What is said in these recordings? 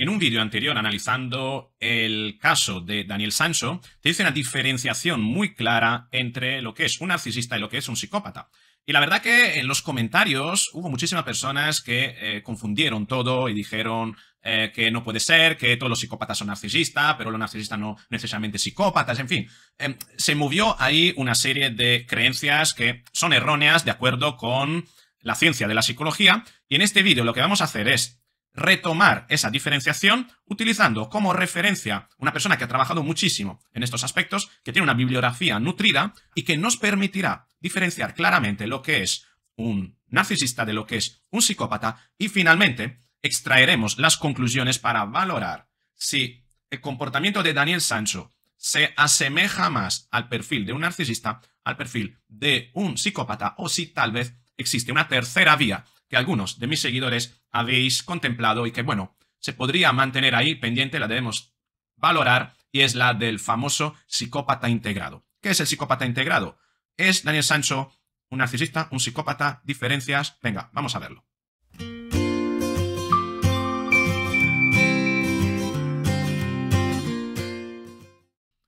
En un vídeo anterior analizando el caso de Daniel Sancho, te hice una diferenciación muy clara entre lo que es un narcisista y lo que es un psicópata. Y la verdad que en los comentarios hubo muchísimas personas que eh, confundieron todo y dijeron eh, que no puede ser, que todos los psicópatas son narcisistas, pero los narcisistas no necesariamente psicópatas, en fin. Em, se movió ahí una serie de creencias que son erróneas de acuerdo con la ciencia de la psicología. Y en este vídeo lo que vamos a hacer es retomar esa diferenciación utilizando como referencia una persona que ha trabajado muchísimo en estos aspectos, que tiene una bibliografía nutrida y que nos permitirá diferenciar claramente lo que es un narcisista de lo que es un psicópata y finalmente extraeremos las conclusiones para valorar si el comportamiento de Daniel Sancho se asemeja más al perfil de un narcisista, al perfil de un psicópata o si tal vez existe una tercera vía que algunos de mis seguidores habéis contemplado y que, bueno, se podría mantener ahí pendiente, la debemos valorar, y es la del famoso psicópata integrado. ¿Qué es el psicópata integrado? ¿Es Daniel Sancho un narcisista, un psicópata, diferencias? Venga, vamos a verlo.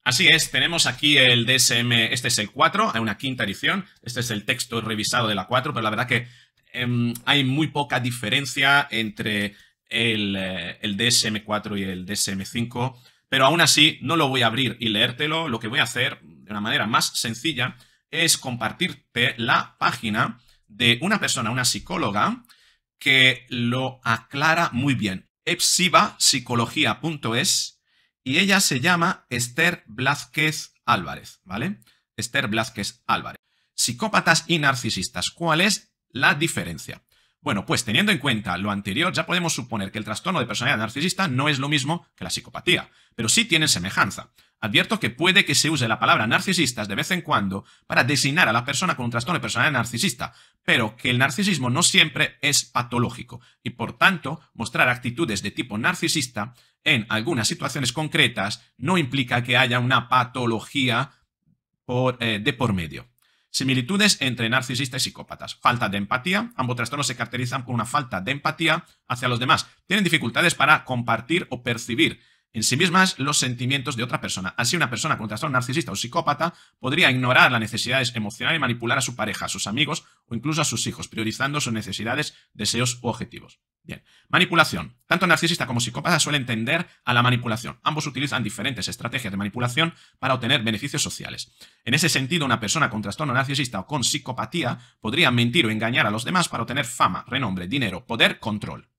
Así es, tenemos aquí el DSM, este es el 4, hay una quinta edición, este es el texto revisado de la 4, pero la verdad que Em, hay muy poca diferencia entre el, eh, DSM4 y el DSM5, pero aún así no lo voy a abrir y leértelo. Lo que voy a hacer de una manera más sencilla es compartirte la página de una persona, una psicóloga, que lo aclara muy bien. Epsivapsicología.es y ella se llama Esther Blázquez Álvarez, ¿vale? Esther Blázquez Álvarez. Psicópatas y narcisistas. ¿Cuál es la diferencia. Bueno, pues teniendo en cuenta lo anterior, ya podemos suponer que el trastorno de personalidad narcisista no es lo mismo que la psicopatía, pero sí tienen semejanza. Advierto que puede que se use la palabra narcisistas de vez en cuando para designar a la persona con un trastorno de personalidad narcisista, pero que el narcisismo no siempre es patológico y por tanto mostrar actitudes de tipo narcisista en algunas situaciones concretas no implica que haya una patología eh, de por medio. Similitudes entre narcisistas y psicópatas. Falta de empatía. Ambos trastornos se caracterizan por una falta de empatía hacia los demás. Tienen dificultades para compartir o percibir en sí mismas los sentimientos de otra persona. Así, una persona con trastorno narcisista o psicópata podría ignorar las necesidades emocionales y manipular a su pareja, a sus amigos o incluso a sus hijos, priorizando sus necesidades, deseos u objetivos. Bien, manipulación. Tanto narcisista como psicópata suelen tender a la manipulación. Ambos utilizan diferentes estrategias de manipulación para obtener beneficios sociales. En ese sentido, una persona con trastorno narcisista o con psicopatía podría mentir o engañar a los demás para obtener fama, renombre, dinero, poder, control.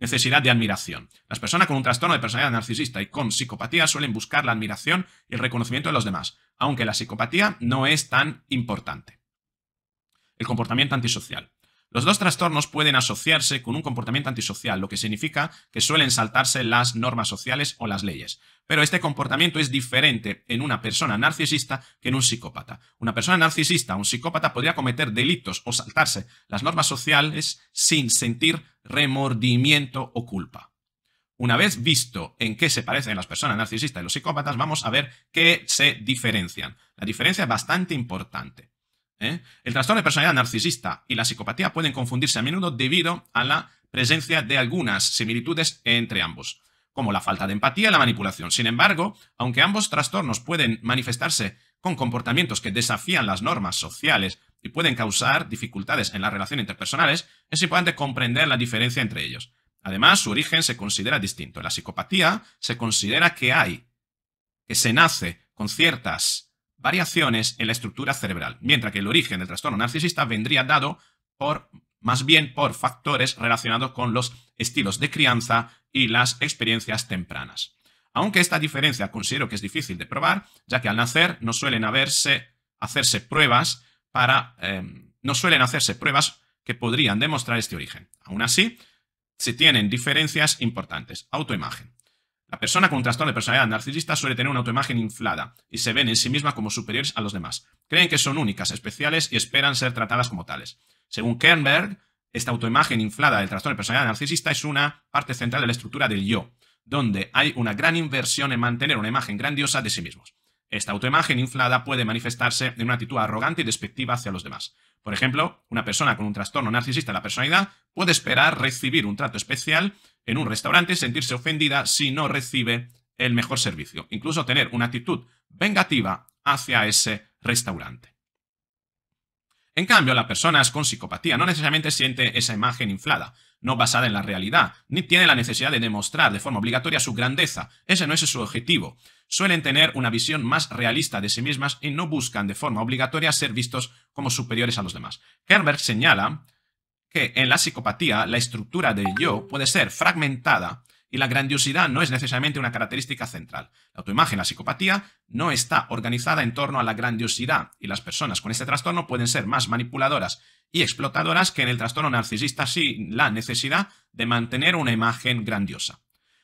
Necesidad de admiración. Las personas con un trastorno de personalidad narcisista y con psicopatía suelen buscar la admiración y el reconocimiento de los demás, aunque la psicopatía no es tan importante. El comportamiento antisocial. Los dos trastornos pueden asociarse con un comportamiento antisocial, lo que significa que suelen saltarse las normas sociales o las leyes. Pero este comportamiento es diferente en una persona narcisista que en un psicópata. Una persona narcisista, o un psicópata, podría cometer delitos o saltarse las normas sociales sin sentir remordimiento o culpa. Una vez visto en qué se parecen las personas narcisistas y los psicópatas, vamos a ver qué se diferencian. La diferencia es bastante importante. ¿eh? El trastorno de personalidad narcisista y la psicopatía pueden confundirse a menudo debido a la presencia de algunas similitudes entre ambos, como la falta de empatía y la manipulación. Sin embargo, aunque ambos trastornos pueden manifestarse con comportamientos que desafían las normas sociales y pueden causar dificultades en las relaciones interpersonales, es importante comprender la diferencia entre ellos. Además, su origen se considera distinto. En la psicopatía se considera que hay, que se nace con ciertas variaciones en la estructura cerebral, mientras que el origen del trastorno narcisista vendría dado por más bien por factores relacionados con los estilos de crianza y las experiencias tempranas. Aunque esta diferencia considero que es difícil de probar, ya que al nacer no suelen haberse, hacerse pruebas para em, no suelen hacerse pruebas que podrían demostrar este origen. Aún así, se tienen diferencias importantes. Autoimagen. La persona con un trastorno de personalidad narcisista suele tener una autoimagen inflada y se ven en sí misma como superiores a los demás. Creen que son únicas, especiales y esperan ser tratadas como tales. Según Kernberg, esta autoimagen inflada del trastorno de personalidad narcisista es una parte central de la estructura del yo, donde hay una gran inversión en mantener una imagen grandiosa de sí mismos. Esta autoimagen inflada puede manifestarse en una actitud arrogante y despectiva hacia los demás. Por ejemplo, una persona con un trastorno narcisista de la personalidad puede esperar recibir un trato especial en un restaurante y sentirse ofendida si no recibe el mejor servicio, incluso tener una actitud vengativa hacia ese restaurante. En cambio, las personas con psicopatía no necesariamente sienten esa imagen inflada, no basada en la realidad, ni tiene la necesidad de demostrar de forma obligatoria su grandeza. Ese no es su objetivo. Suelen tener una visión más realista de sí mismas y no buscan de forma obligatoria ser vistos como superiores a los demás. Herbert señala que en la psicopatía la estructura del yo puede ser fragmentada y la grandiosidad no es necesariamente una característica central. La autoimagen, la psicopatía, no está organizada en torno a la grandiosidad y las personas con este trastorno pueden ser más manipuladoras y explotadoras que en el trastorno narcisista sí la necesidad de mantener una imagen grandiosa.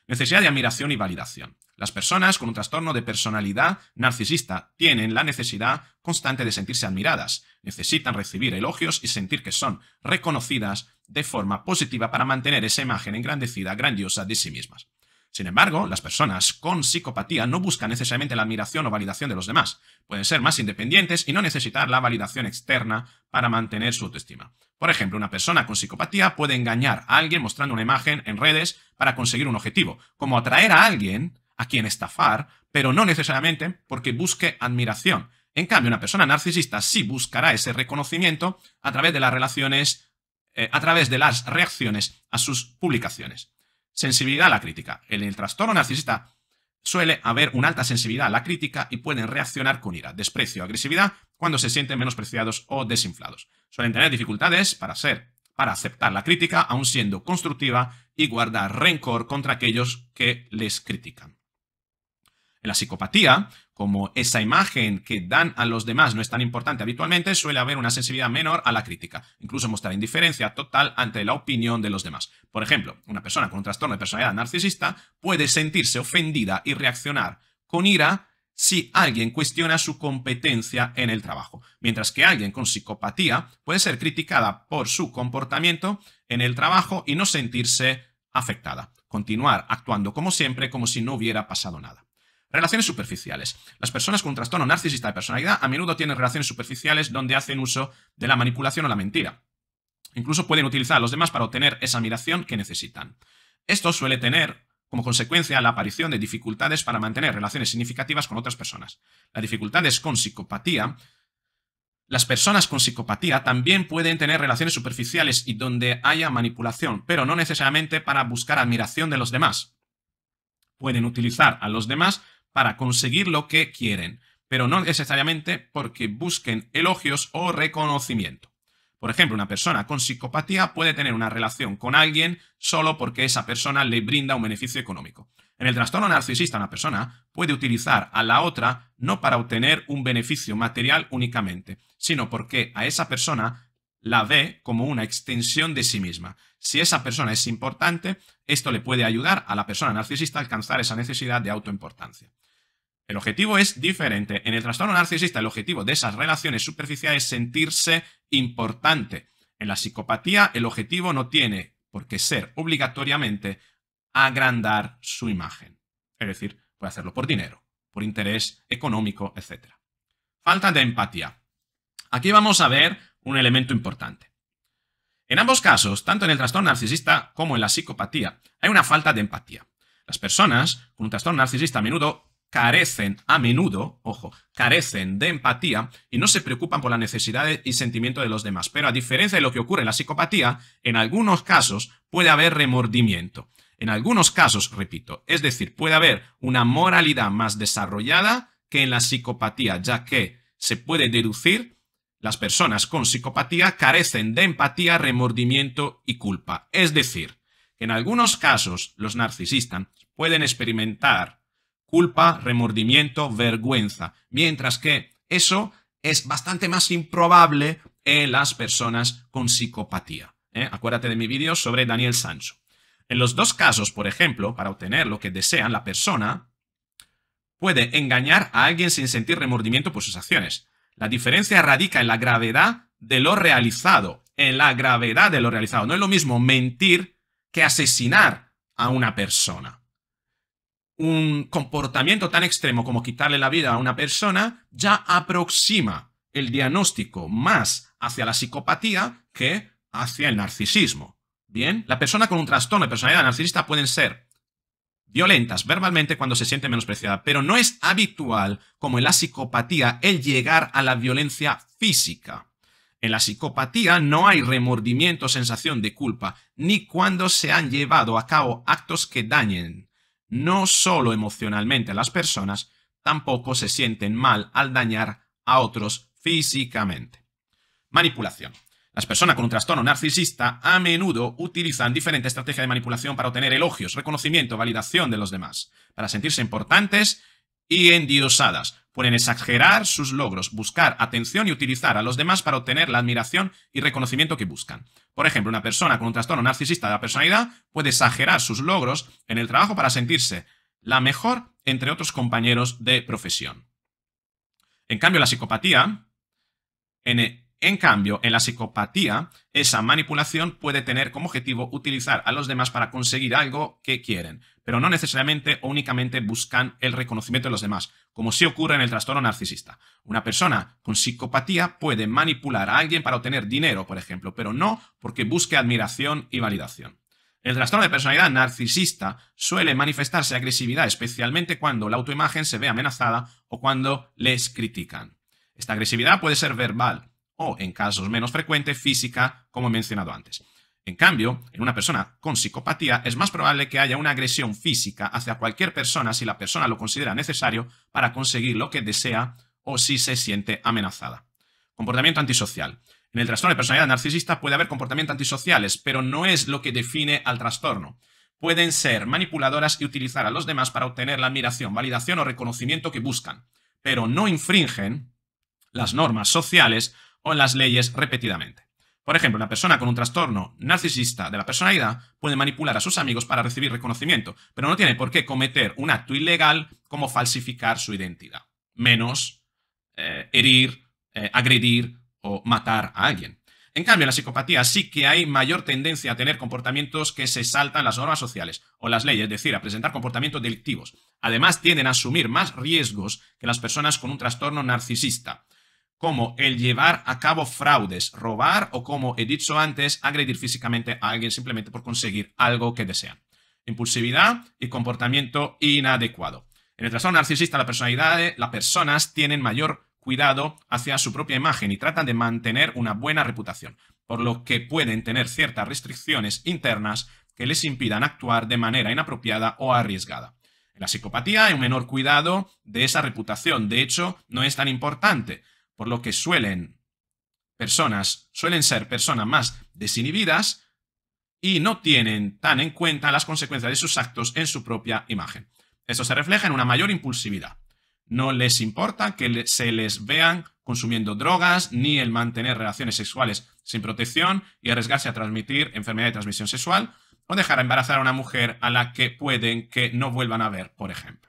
Necesidad de admiración y validación. Las personas con un trastorno de personalidad narcisista tienen la necesidad constante de sentirse admiradas, necesitan recibir elogios y sentir que son reconocidas de forma positiva para mantener esa imagen engrandecida, grandiosa de sí mismas. Sin embargo, las personas con psicopatía no buscan necesariamente la admiración o validación de los demás. Pueden ser más independientes y no necesitar la validación externa para mantener su autoestima. Por ejemplo, una persona con psicopatía puede engañar a alguien mostrando una imagen en redes para conseguir un objetivo, como atraer a alguien a quien estafar, pero no necesariamente porque busque admiración. En cambio, una persona narcisista sí buscará ese reconocimiento a través de las relaciones, eh, a través de las reacciones a sus publicaciones. Sensibilidad a la crítica. En el trastorno narcisista suele haber una alta sensibilidad a la crítica y pueden reaccionar con ira, desprecio, agresividad cuando se sienten menospreciados o desinflados. Suelen tener dificultades para ser, para aceptar la crítica aun siendo constructiva y guardar rencor contra aquellos que les critican. En la psicopatía como esa imagen que dan a los demás no es tan importante habitualmente, suele haber una sensibilidad menor a la crítica, incluso mostrar indiferencia total ante la opinión de los demás. Por ejemplo, una persona con un trastorno de personalidad narcisista puede sentirse ofendida y reaccionar con ira si alguien cuestiona su competencia en el trabajo, mientras que alguien con psicopatía puede ser criticada por su comportamiento en el trabajo y no sentirse afectada, continuar actuando como siempre como si no hubiera pasado nada. Relaciones superficiales. Las personas con trastorno narcisista de personalidad a menudo tienen relaciones superficiales donde hacen uso de la manipulación o la mentira. Incluso pueden utilizar a los demás para obtener esa admiración que necesitan. Esto suele tener como consecuencia la aparición de dificultades para mantener relaciones significativas con otras personas. Las dificultades con psicopatía las personas con psicopatía también pueden tener relaciones superficiales y donde haya manipulación, pero no necesariamente para buscar admiración de los demás. Pueden utilizar a los demás para conseguir lo que quieren, pero no necesariamente porque busquen elogios o reconocimiento. Por ejemplo, una persona con psicopatía puede tener una relación con alguien solo porque esa persona le brinda un beneficio económico. En el trastorno narcisista, una persona puede utilizar a la otra no para obtener un beneficio material únicamente, sino porque a esa persona la ve como una extensión de sí misma. Si esa persona es importante, esto le puede ayudar a la persona narcisista a alcanzar esa necesidad de autoimportancia. El objetivo es diferente. En el trastorno narcisista, el objetivo de esas relaciones superficiales es sentirse importante. En la psicopatía, el objetivo no tiene por qué ser obligatoriamente agrandar su imagen. Es decir, puede hacerlo por dinero, por interés económico, etc. Falta de empatía. Aquí vamos a ver un elemento importante. En ambos casos, tanto en el trastorno narcisista como en la psicopatía, hay una falta de empatía. Las personas con un trastorno narcisista a menudo carecen a menudo, ojo, carecen de empatía y no se preocupan por las necesidades y sentimientos de los demás. Pero a diferencia de lo que ocurre en la psicopatía, en algunos casos puede haber remordimiento. En algunos casos, repito, es decir, puede haber una moralidad más desarrollada que en la psicopatía, ya que se puede deducir las personas con psicopatía carecen de empatía, remordimiento y culpa. Es decir, que en algunos casos los narcisistas pueden experimentar culpa, remordimiento, vergüenza. Mientras que eso es bastante más improbable en las personas con psicopatía. ¿eh? Acuérdate de mi vídeo sobre Daniel Sancho. En los dos casos, por ejemplo, para obtener lo que desean la persona, puede engañar a alguien sin sentir remordimiento por sus acciones. La diferencia radica en la gravedad de lo realizado, en la gravedad de lo realizado. No es lo mismo mentir que asesinar a una persona un comportamiento tan extremo como quitarle la vida a una persona ya aproxima el diagnóstico más hacia la psicopatía que hacia el narcisismo. Bien, la persona con un trastorno de personalidad narcisista pueden ser violentas verbalmente cuando se siente menospreciada, pero no es habitual, como en la psicopatía, el llegar a la violencia física. En la psicopatía no hay remordimiento o sensación de culpa, ni cuando se han llevado a cabo actos que dañen no solo emocionalmente a las personas tampoco se sienten mal al dañar a otros físicamente. Manipulación. Las personas con un trastorno narcisista a menudo utilizan diferentes estrategias de manipulación para obtener elogios, reconocimiento, validación de los demás, para sentirse importantes y endiosadas. Pueden exagerar sus logros, buscar atención y utilizar a los demás para obtener la admiración y reconocimiento que buscan. Por ejemplo, una persona con un trastorno narcisista de la personalidad puede exagerar sus logros en el trabajo para sentirse la mejor entre otros compañeros de profesión. En cambio, la psicopatía, en cambio, en la psicopatía, esa manipulación puede tener como objetivo utilizar a los demás para conseguir algo que quieren pero no necesariamente o únicamente buscan el reconocimiento de los demás, como sí ocurre en el trastorno narcisista. Una persona con psicopatía puede manipular a alguien para obtener dinero, por ejemplo, pero no porque busque admiración y validación. El trastorno de personalidad narcisista suele manifestarse agresividad, especialmente cuando la autoimagen se ve amenazada o cuando les critican. Esta agresividad puede ser verbal o, en casos menos frecuentes, física, como he mencionado antes. En cambio, en una persona con psicopatía es más probable que haya una agresión física hacia cualquier persona si la persona lo considera necesario para conseguir lo que desea o si se siente amenazada. Comportamiento antisocial. En el trastorno de personalidad narcisista puede haber comportamientos antisociales, pero no es lo que define al trastorno. Pueden ser manipuladoras y utilizar a los demás para obtener la admiración, validación o reconocimiento que buscan, pero no infringen las normas sociales o las leyes repetidamente. Por ejemplo, la persona con un trastorno narcisista de la personalidad puede manipular a sus amigos para recibir reconocimiento, pero no tiene por qué cometer un acto ilegal como falsificar su identidad, menos eh, herir, eh, agredir o matar a alguien. En cambio, en la psicopatía sí que hay mayor tendencia a tener comportamientos que se saltan las normas sociales o las leyes, es decir, a presentar comportamientos delictivos. Además, tienden a asumir más riesgos que las personas con un trastorno narcisista como el llevar a cabo fraudes, robar o, como he dicho antes, agredir físicamente a alguien simplemente por conseguir algo que desean. Impulsividad y comportamiento inadecuado. En el trastorno narcisista, la personalidad las personas tienen mayor cuidado hacia su propia imagen y tratan de mantener una buena reputación, por lo que pueden tener ciertas restricciones internas que les impidan actuar de manera inapropiada o arriesgada. En la psicopatía hay un menor cuidado de esa reputación, de hecho, no es tan importante, por lo que suelen personas, suelen ser personas más desinhibidas y no tienen tan en cuenta las consecuencias de sus actos en su propia imagen. Esto se refleja en una mayor impulsividad. No les importa que se les vean consumiendo drogas, ni el mantener relaciones sexuales sin protección y arriesgarse a transmitir enfermedad de transmisión sexual, o dejar embarazar a una mujer a la que pueden que no vuelvan a ver, por ejemplo.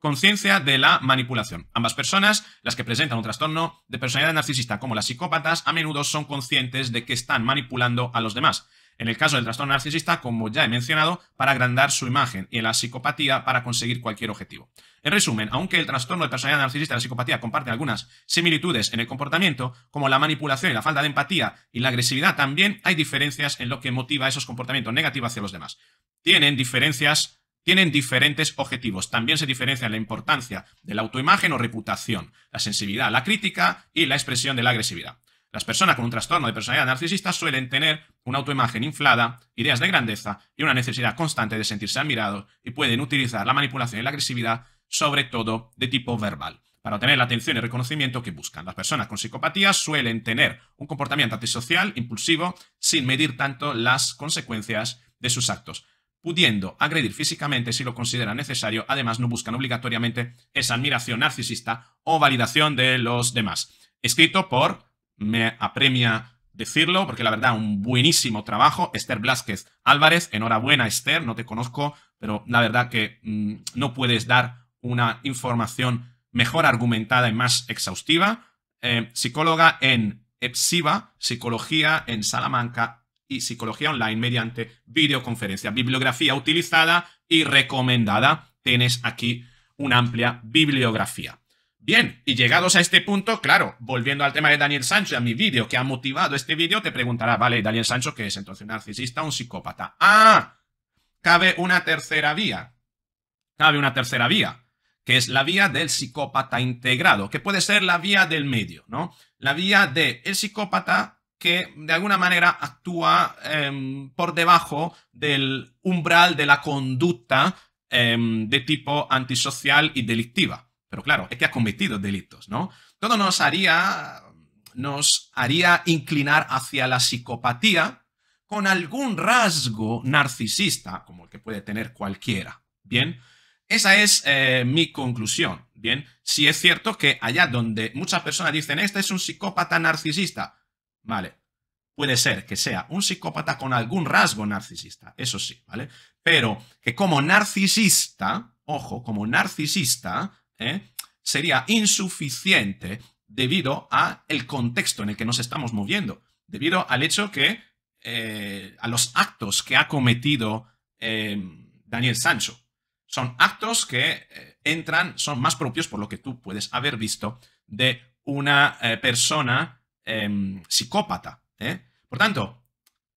Conciencia de la manipulación. Ambas personas, las que presentan un trastorno de personalidad narcisista como las psicópatas, a menudo son conscientes de que están manipulando a los demás. En el caso del trastorno narcisista, como ya he mencionado, para agrandar su imagen y en la psicopatía para conseguir cualquier objetivo. En resumen, aunque el trastorno de personalidad narcisista y la psicopatía comparten algunas similitudes en el comportamiento, como la manipulación y la falta de empatía y la agresividad también, hay diferencias en lo que motiva esos comportamientos negativos hacia los demás. Tienen diferencias tienen diferentes objetivos. También se diferencia la importancia de la autoimagen o reputación, la sensibilidad a la crítica y la expresión de la agresividad. Las personas con un trastorno de personalidad narcisista suelen tener una autoimagen inflada, ideas de grandeza y una necesidad constante de sentirse admirados y pueden utilizar la manipulación y la agresividad, sobre todo de tipo verbal, para obtener la atención y reconocimiento que buscan. Las personas con psicopatía suelen tener un comportamiento antisocial, impulsivo, sin medir tanto las consecuencias de sus actos pudiendo agredir físicamente si lo consideran necesario, además no buscan obligatoriamente esa admiración narcisista o validación de los demás. Escrito por, me apremia decirlo, porque la verdad, un buenísimo trabajo, Esther Blázquez Álvarez, enhorabuena Esther, no te conozco, pero la verdad que mm, no puedes dar una información mejor argumentada y más exhaustiva. Eh, psicóloga en EPSIVA, psicología en Salamanca, y psicología online mediante videoconferencia. Bibliografía utilizada y recomendada. Tienes aquí una amplia bibliografía. Bien, y llegados a este punto, claro, volviendo al tema de Daniel Sancho a mi vídeo que ha motivado este vídeo, te preguntará, vale, Daniel Sancho, que es entonces? ¿Un narcisista o un psicópata? ¡Ah! Cabe una tercera vía. Cabe una tercera vía, que es la vía del psicópata integrado, que puede ser la vía del medio, ¿no? La vía del el psicópata que de alguna manera actúa em, por debajo del umbral de la conducta em, de tipo antisocial y delictiva. Pero claro, es que ha cometido delitos, ¿no? Todo nos haría, nos haría inclinar hacia la psicopatía con algún rasgo narcisista, como el que puede tener cualquiera. Bien, esa es eh, mi conclusión. Bien, si es cierto que allá donde muchas personas dicen, este es un psicópata narcisista, ¿vale? Puede ser que sea un psicópata con algún rasgo narcisista, eso sí, ¿vale? Pero que como narcisista, ojo, como narcisista, ¿eh? sería insuficiente debido a el contexto en el que nos estamos moviendo, debido al hecho que eh, a los actos que ha cometido eh, Daniel Sancho. Son actos que entran, son más propios por lo que tú puedes haber visto de una persona Em, psicópata. ¿eh? Por tanto,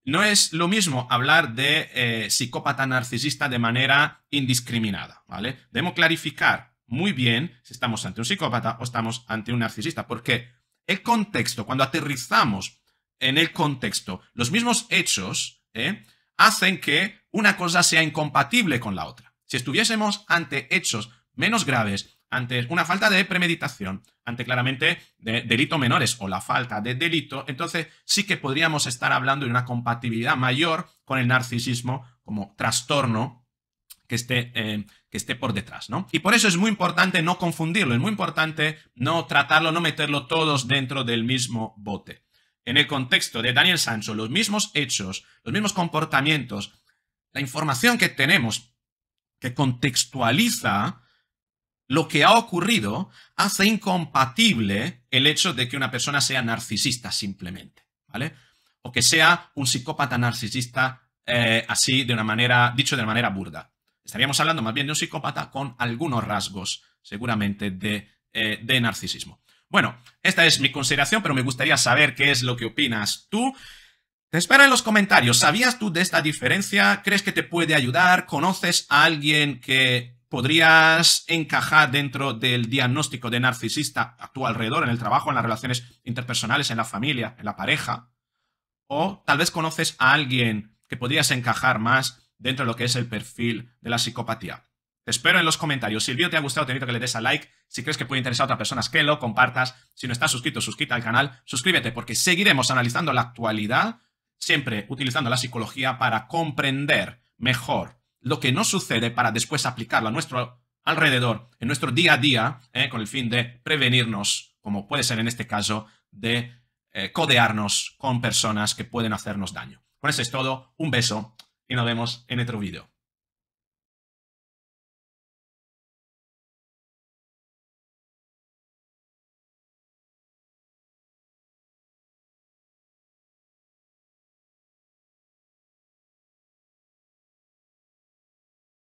no es lo mismo hablar de eh, psicópata narcisista de manera indiscriminada, ¿vale? Debemos clarificar muy bien si estamos ante un psicópata o estamos ante un narcisista, porque el contexto, cuando aterrizamos en el contexto, los mismos hechos ¿eh? hacen que una cosa sea incompatible con la otra. Si estuviésemos ante hechos menos graves, ante una falta de premeditación, ante claramente de delito menores o la falta de delito, entonces sí que podríamos estar hablando de una compatibilidad mayor con el narcisismo como trastorno que esté, eh, que esté por detrás, ¿no? Y por eso es muy importante no confundirlo, es muy importante no tratarlo, no meterlo todos dentro del mismo bote. En el contexto de Daniel Sancho, los mismos hechos, los mismos comportamientos, la información que tenemos que contextualiza lo que ha ocurrido hace incompatible el hecho de que una persona sea narcisista simplemente, ¿vale? O que sea un psicópata narcisista eh, así de una manera, dicho de una manera burda. Estaríamos hablando más bien de un psicópata con algunos rasgos, seguramente, eh, de narcisismo. Bueno, esta es mi consideración, pero me gustaría saber qué es lo que opinas tú. Te espero en los comentarios. ¿Sabías tú de esta diferencia? ¿Crees que te puede ayudar? ¿Conoces a alguien que podrías encajar dentro del diagnóstico de narcisista a tu alrededor, en el trabajo, en las relaciones interpersonales, en la familia, en la pareja. O tal vez conoces a alguien que podrías encajar más dentro de lo que es el perfil de la psicopatía. Te espero en los comentarios. Si el vídeo te ha gustado, te invito a que le des a like. Si crees que puede interesar a otras personas, que lo compartas. Si no estás suscrito, suscríbete al canal. Suscríbete porque seguiremos analizando la actualidad, siempre utilizando la psicología para comprender mejor lo que nos sucede para después aplicarlo a nuestro alrededor, en nuestro día a día, eh, con el fin de prevenirnos, como puede ser en este caso, de eh, codearnos con personas que pueden hacernos daño. Con eso es todo, un beso y nos vemos en otro video